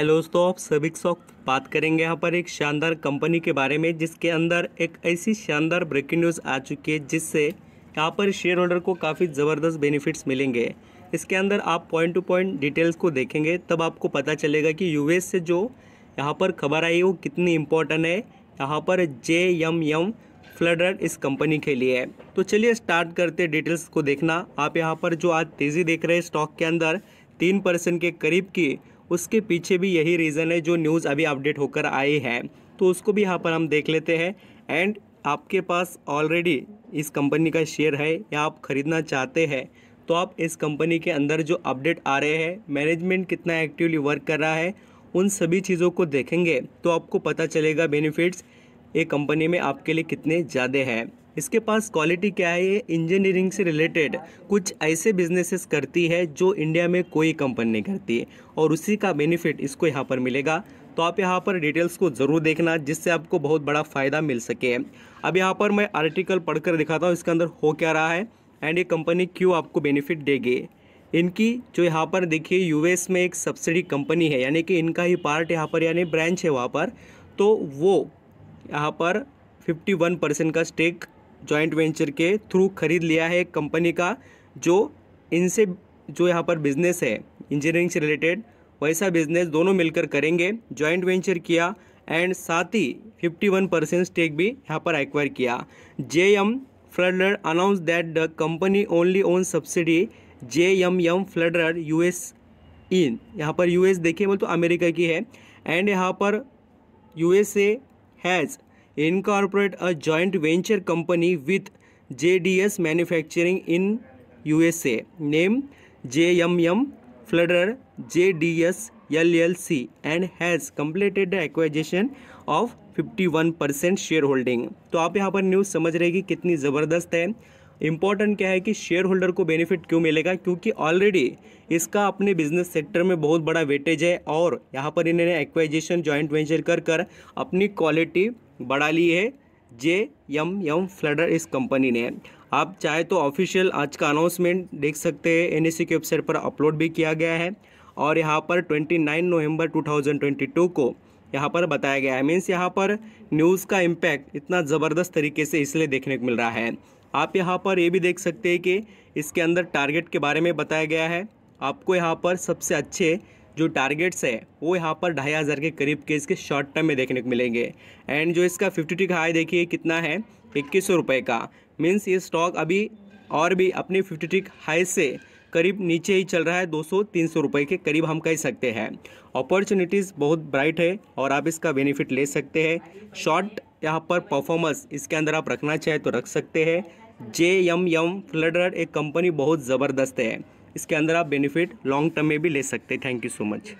hello दोस्तों आप सभी को बात करेंगे यहाँ पर एक शानदार कंपनी के बारे में जिसके अंदर एक ऐसी शानदार ब्रेकिंग न्यूज़ आ चुकी है जिससे यहाँ पर शेयर होल्डर को काफ़ी ज़बरदस्त बेनिफिट्स मिलेंगे इसके अंदर आप पॉइंट टू पॉइंट डिटेल्स को देखेंगे तब आपको पता चलेगा कि यू से जो यहाँ पर खबर आई वो कितनी इम्पोर्टेंट है यहाँ पर जे यम यम फ्लडर इस कंपनी के लिए है तो चलिए स्टार्ट करते डिटेल्स को देखना आप यहाँ पर जो आज तेज़ी देख रहे हैं स्टॉक के अंदर तीन परसेंट के करीब की उसके पीछे भी यही रीज़न है जो न्यूज़ अभी अपडेट होकर आई है तो उसको भी यहाँ पर हम देख लेते हैं एंड आपके पास ऑलरेडी इस कंपनी का शेयर है या आप ख़रीदना चाहते हैं तो आप इस कंपनी के अंदर जो अपडेट आ रहे हैं मैनेजमेंट कितना एक्टिवली वर्क कर रहा है उन सभी चीज़ों को देखेंगे तो आपको पता चलेगा बेनिफिट्स ये कंपनी में आपके लिए कितने ज़्यादा हैं इसके पास क्वालिटी क्या है ये इंजीनियरिंग से रिलेटेड कुछ ऐसे बिजनेसेस करती है जो इंडिया में कोई कंपनी नहीं करती है और उसी का बेनिफिट इसको यहाँ पर मिलेगा तो आप यहाँ पर डिटेल्स को ज़रूर देखना जिससे आपको बहुत बड़ा फ़ायदा मिल सके अब यहाँ पर मैं आर्टिकल पढ़कर दिखाता हूँ इसके अंदर हो क्या रहा है एंड ये कंपनी क्यों आपको बेनिफिट देगी इनकी जो यहाँ पर देखिए यूएस में एक सब्सिडी कंपनी है यानी कि इनका ही पार्ट यहाँ पर यानी ब्रांच है वहाँ पर तो वो यहाँ पर 51 परसेंट का स्टेक जॉइंट वेंचर के थ्रू खरीद लिया है एक कंपनी का जो इनसे जो यहाँ पर बिजनेस है इंजीनियरिंग से रिलेटेड वैसा बिजनेस दोनों मिलकर करेंगे जॉइंट वेंचर किया एंड साथ ही 51 परसेंट स्टेक भी यहाँ पर एक्वायर किया J M Flutter announce that the company only own subsidy J M M Flutter U S इन यहाँ पर यू एस e देखिए बोल तो अमेरिका की है एंड यहाँ पर U S has incorporate a joint venture company with JDS Manufacturing in USA as JMM Flutter JDS LLC and has completed the acquisition of 51% shareholding तो आप यहाँ पर न्यूज़ समझ रहे कि कितनी ज़बरदस्त है इम्पॉर्टेंट क्या है कि शेयर होल्डर को बेनिफिट क्यों मिलेगा क्योंकि ऑलरेडी इसका अपने बिजनेस सेक्टर में बहुत बड़ा वेटेज है और यहाँ पर इन्होंने एक्वाइजेशन जॉइंट वेंचर कर कर अपनी क्वालिटी बढ़ा ली है जे एम एम फ्लडर इस कंपनी ने आप चाहे तो ऑफिशियल आज का अनाउंसमेंट देख सकते हैं एन e की वेबसाइट पर अपलोड भी किया गया है और यहाँ पर 29 नवंबर 2022 को यहाँ पर बताया गया है मीन्स यहाँ पर न्यूज़ का इम्पैक्ट इतना ज़बरदस्त तरीके से इसलिए देखने को मिल रहा है आप यहाँ पर ये भी देख सकते हैं कि इसके अंदर टारगेट के बारे में बताया गया है आपको यहाँ पर सबसे अच्छे जो टारगेट्स है वो यहाँ पर ढाई हज़ार के करीब के इसके शॉर्ट टर्म में देखने को मिलेंगे एंड जो इसका फिफ्टी टू का हाई देखिए कितना है इक्कीस सौ रुपये का मीन्स ये स्टॉक अभी और भी अपने फिफ्टी टिक हाई से करीब नीचे ही चल रहा है 200-300 रुपए के करीब हम कह सकते हैं अपॉर्चुनिटीज़ बहुत ब्राइट है और आप इसका बेनिफिट ले सकते हैं शॉर्ट यहाँ पर परफॉर्मेंस इसके अंदर आप रखना चाहें तो रख सकते हैं जे एम एम फ्लडर एक कंपनी बहुत ज़बरदस्त है इसके अंदर आप बेनिफिट लॉन्ग टर्म में भी ले सकते हैं थैंक यू सो मच